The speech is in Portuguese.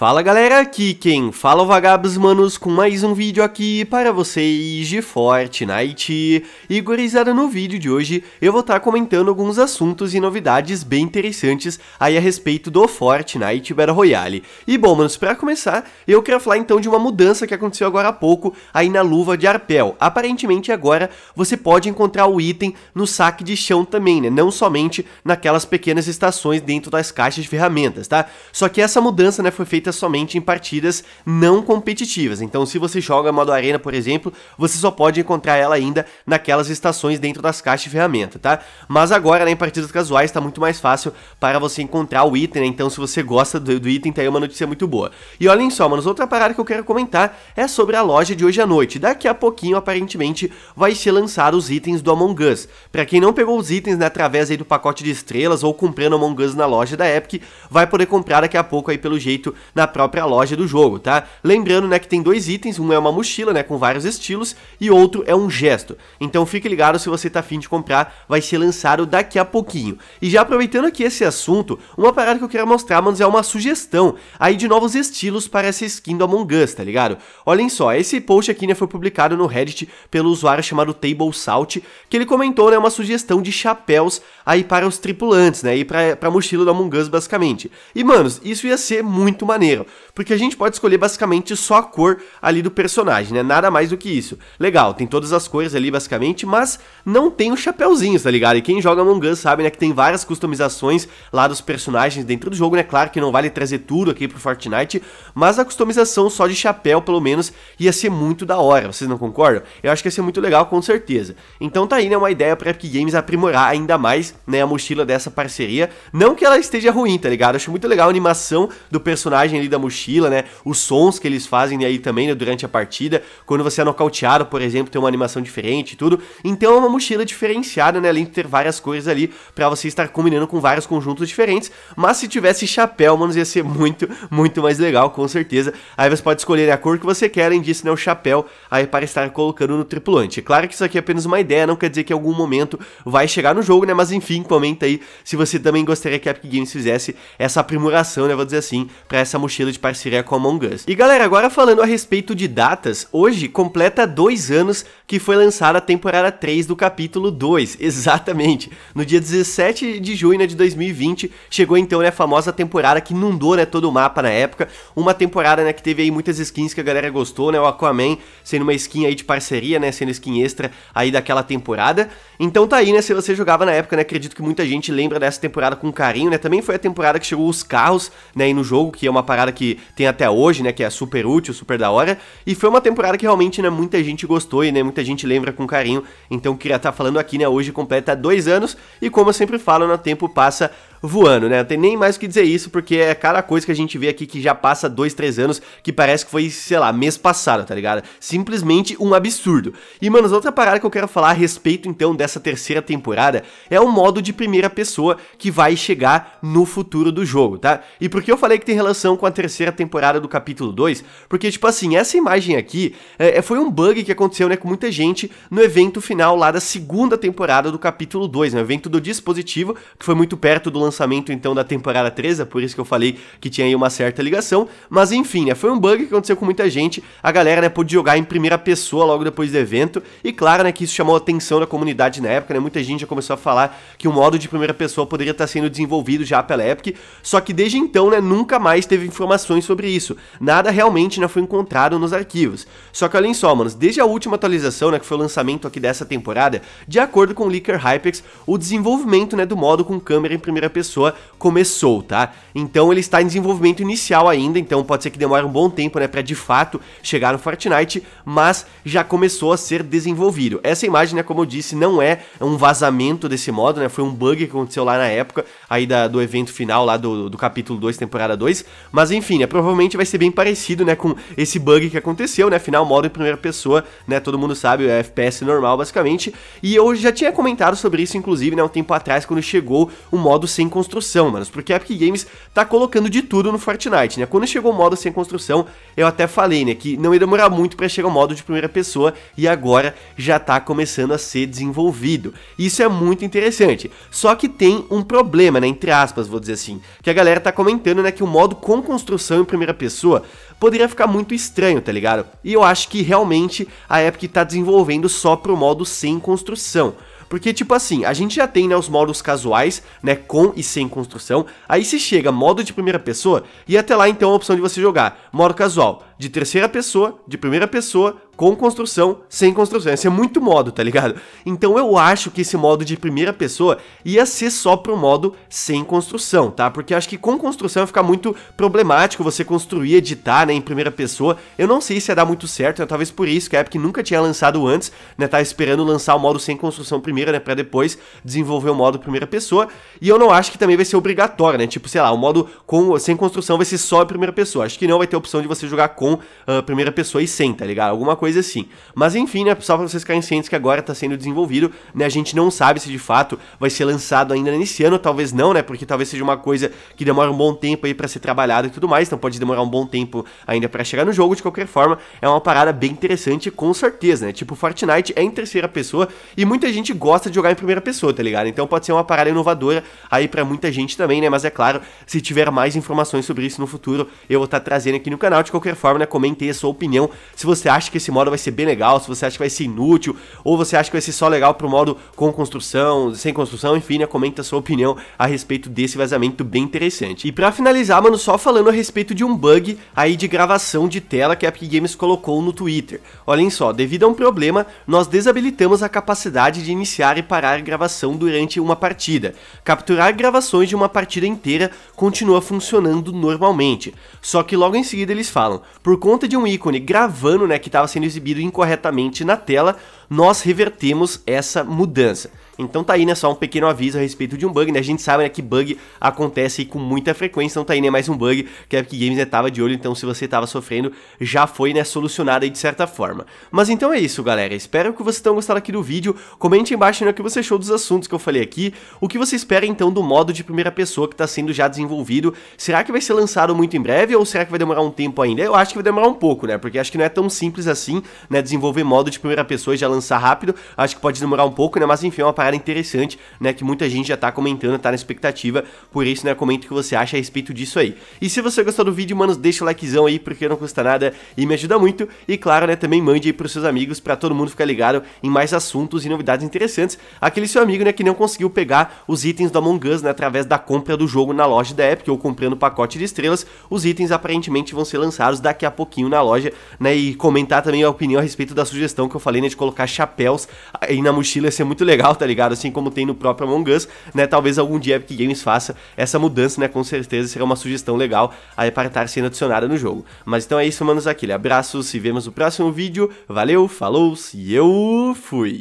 Fala galera, aqui quem fala é o Vagabos Manos com mais um vídeo aqui para vocês de Fortnite. E gurizada, no vídeo de hoje eu vou estar tá comentando alguns assuntos e novidades bem interessantes aí a respeito do Fortnite Battle Royale. E bom, manos, para começar, eu quero falar então de uma mudança que aconteceu agora há pouco aí na luva de arpel. Aparentemente agora você pode encontrar o item no saque de chão também, né? Não somente naquelas pequenas estações dentro das caixas de ferramentas, tá? Só que essa mudança, né, foi feita somente em partidas não competitivas. Então, se você joga modo arena, por exemplo, você só pode encontrar ela ainda naquelas estações dentro das caixas de ferramenta, tá? Mas agora, né, em partidas casuais, está muito mais fácil para você encontrar o item, né? Então, se você gosta do, do item, tá aí uma notícia muito boa. E olhem só, manos, outra parada que eu quero comentar é sobre a loja de hoje à noite. Daqui a pouquinho, aparentemente, vai ser lançado os itens do Among Us. Para quem não pegou os itens né, através aí do pacote de estrelas ou comprando Among Us na loja da Epic, vai poder comprar daqui a pouco aí pelo jeito na própria loja do jogo, tá? Lembrando, né, que tem dois itens, um é uma mochila, né, com vários estilos, e outro é um gesto. Então fique ligado se você tá afim de comprar, vai ser lançado daqui a pouquinho. E já aproveitando aqui esse assunto, uma parada que eu quero mostrar, manos, é uma sugestão aí de novos estilos para essa skin do Among Us, tá ligado? Olhem só, esse post aqui, né, foi publicado no Reddit pelo usuário chamado Table Salt, que ele comentou, né, uma sugestão de chapéus aí para os tripulantes, né, e pra, pra mochila do Among Us, basicamente. E, manos, isso ia ser muito maneiro maneiro, porque a gente pode escolher basicamente só a cor ali do personagem, né? Nada mais do que isso. Legal, tem todas as cores ali basicamente, mas não tem o chapéuzinho, tá ligado? E quem joga Among Us sabe, né, que tem várias customizações lá dos personagens dentro do jogo, né? Claro que não vale trazer tudo aqui pro Fortnite, mas a customização só de chapéu, pelo menos, ia ser muito da hora, vocês não concordam? Eu acho que ia ser muito legal, com certeza. Então tá aí, né, uma ideia pra Epic Games aprimorar ainda mais, né, a mochila dessa parceria. Não que ela esteja ruim, tá ligado? Eu acho muito legal a animação do personagem ali da mochila, né? Os sons que eles fazem aí também né, durante a partida. Quando você é nocauteado, por exemplo, tem uma animação diferente e tudo. Então é uma mochila diferenciada, né? Além de ter várias cores ali para você estar combinando com vários conjuntos diferentes. Mas se tivesse chapéu, mano, ia ser muito, muito mais legal, com certeza. Aí você pode escolher né, a cor que você quer, além disso, né? O chapéu aí para estar colocando no tripulante. É claro que isso aqui é apenas uma ideia, não quer dizer que em algum momento vai chegar no jogo, né? Mas enfim, comenta aí se você também gostaria que a Epic Games fizesse essa aprimoração, né? Vou dizer assim, para essa mochila de parceria com Among Us. E galera, agora falando a respeito de datas, hoje completa dois anos que foi lançada a temporada 3 do capítulo 2, exatamente. No dia 17 de junho de 2020, chegou então né, a famosa temporada que inundou né, todo o mapa na época, uma temporada né, que teve aí muitas skins que a galera gostou, né, o Aquaman sendo uma skin aí de parceria, né, sendo skin extra aí daquela temporada. Então tá aí, né, se você jogava na época, né, acredito que muita gente lembra dessa temporada com carinho, né, também foi a temporada que chegou os carros, né, aí no jogo, que é uma parada que tem até hoje, né? Que é super útil, super da hora. E foi uma temporada que realmente, né, muita gente gostou e, né, muita gente lembra com carinho. Então queria estar tá falando aqui, né? Hoje completa dois anos e como eu sempre falo, né, o tempo passa voando, né? Não tem nem mais o que dizer isso, porque é cada coisa que a gente vê aqui que já passa dois, três anos, que parece que foi, sei lá, mês passado, tá ligado? Simplesmente um absurdo. E, mano, outra parada que eu quero falar a respeito, então, dessa terceira temporada é o modo de primeira pessoa que vai chegar no futuro do jogo, tá? E por que eu falei que tem relação com a terceira temporada do capítulo 2? Porque, tipo assim, essa imagem aqui é, é, foi um bug que aconteceu, né, com muita gente no evento final lá da segunda temporada do capítulo 2, no né? evento do dispositivo, que foi muito perto do lançamento lançamento então da temporada 13, é por isso que eu falei que tinha aí uma certa ligação, mas enfim, né, foi um bug que aconteceu com muita gente, a galera né, pôde jogar em primeira pessoa logo depois do evento, e claro né, que isso chamou a atenção da comunidade na época, né, muita gente já começou a falar que o modo de primeira pessoa poderia estar sendo desenvolvido já pela Epic, só que desde então né, nunca mais teve informações sobre isso, nada realmente né, foi encontrado nos arquivos. Só que olhem só, manos, desde a última atualização, né, que foi o lançamento aqui dessa temporada, de acordo com o Leaker Hypex, o desenvolvimento né, do modo com câmera em primeira pessoa pessoa começou, tá? Então ele está em desenvolvimento inicial ainda, então pode ser que demore um bom tempo, né, para de fato chegar no Fortnite, mas já começou a ser desenvolvido. Essa imagem, né, como eu disse, não é um vazamento desse modo, né? Foi um bug que aconteceu lá na época, aí da, do evento final lá do, do capítulo 2, temporada 2, mas enfim, né, provavelmente vai ser bem parecido, né, com esse bug que aconteceu, né? Final modo em primeira pessoa, né? Todo mundo sabe, é FPS normal basicamente. E eu já tinha comentado sobre isso inclusive, né, um tempo atrás quando chegou o modo sem construção, mano. Porque a Epic Games tá colocando de tudo no Fortnite, né? Quando chegou o modo sem construção, eu até falei, né? Que não ia demorar muito para chegar o modo de primeira pessoa e agora já tá começando a ser desenvolvido. Isso é muito interessante. Só que tem um problema, né? Entre aspas, vou dizer assim. Que a galera tá comentando, né? Que o modo com construção em primeira pessoa poderia ficar muito estranho, tá ligado? E eu acho que realmente a Epic tá desenvolvendo só pro modo sem construção. Porque, tipo assim, a gente já tem, né, os modos casuais, né, com e sem construção. Aí se chega modo de primeira pessoa, e até lá, então, é a opção de você jogar modo casual de terceira pessoa, de primeira pessoa, com construção, sem construção. Ia ser é muito modo, tá ligado? Então eu acho que esse modo de primeira pessoa ia ser só pro modo sem construção, tá? Porque acho que com construção ia ficar muito problemático você construir, editar, né, em primeira pessoa. Eu não sei se ia dar muito certo, né? Talvez por isso que a Epic nunca tinha lançado antes, né? Tá esperando lançar o modo sem construção primeiro, né? Pra depois desenvolver o modo primeira pessoa. E eu não acho que também vai ser obrigatório, né? Tipo, sei lá, o modo com, sem construção vai ser só a primeira pessoa. Acho que não vai ter opção de você jogar com com uh, primeira pessoa e sem, tá ligado? Alguma coisa assim. Mas enfim, né, só pra vocês ficarem cientes que agora tá sendo desenvolvido, né, a gente não sabe se de fato vai ser lançado ainda nesse ano, talvez não, né, porque talvez seja uma coisa que demora um bom tempo aí para ser trabalhada e tudo mais, então pode demorar um bom tempo ainda para chegar no jogo, de qualquer forma, é uma parada bem interessante com certeza, né, tipo Fortnite é em terceira pessoa e muita gente gosta de jogar em primeira pessoa, tá ligado? Então pode ser uma parada inovadora aí para muita gente também, né, mas é claro, se tiver mais informações sobre isso no futuro, eu vou estar tá trazendo aqui no canal, de qualquer forma, né? Comente aí a sua opinião. Se você acha que esse modo vai ser bem legal, se você acha que vai ser inútil, ou você acha que vai ser só legal pro modo com construção, sem construção, enfim, né? Comenta a sua opinião a respeito desse vazamento bem interessante. E para finalizar, mano, só falando a respeito de um bug aí de gravação de tela que a Epic Games colocou no Twitter. Olhem só, devido a um problema, nós desabilitamos a capacidade de iniciar e parar gravação durante uma partida. Capturar gravações de uma partida inteira continua funcionando normalmente. Só que logo em seguida eles falam, por conta de um ícone gravando, né, que estava sendo exibido incorretamente na tela, nós revertemos essa mudança. Então tá aí, né, só um pequeno aviso a respeito de um bug, né, a gente sabe né, que bug acontece com muita frequência, então tá aí, né, mais um bug que a Epic Games né, tava de olho, então se você tava sofrendo, já foi, né, solucionado aí de certa forma. Mas então é isso, galera, espero que vocês tenham gostado aqui do vídeo, comente embaixo né, o que você achou dos assuntos que eu falei aqui, o que você espera então do modo de primeira pessoa que tá sendo já desenvolvido, será que vai ser lançado muito em breve ou será que vai demorar um tempo ainda? Eu acho que vai demorar um pouco, né, porque acho que não é tão simples assim, né, desenvolver modo de primeira pessoa e já lançar lançar rápido. Acho que pode demorar um pouco, né? Mas enfim, é uma parada interessante, né? Que muita gente já tá comentando, tá na expectativa. Por isso, né? Comenta o que você acha a respeito disso aí. E se você gostou do vídeo, mano, deixa o likezão aí, porque não custa nada e me ajuda muito. E claro, né? Também mande aí pros seus amigos, para todo mundo ficar ligado em mais assuntos e novidades interessantes. Aquele seu amigo, né? Que não conseguiu pegar os itens do Among Us, né? Através da compra do jogo na loja da Epic ou comprando o pacote de estrelas. Os itens aparentemente vão ser lançados daqui a pouquinho na loja, né? E comentar também a opinião a respeito da sugestão que eu falei, né? De colocar chapéus aí na mochila ia ser muito legal, tá ligado? Assim como tem no próprio Among Us, né? Talvez algum dia Epic Games faça essa mudança, né? Com certeza será uma sugestão legal aí para estar sendo adicionada no jogo. Mas então é isso, manos, aquele abraço, se vemos no próximo vídeo, valeu, falou e eu fui!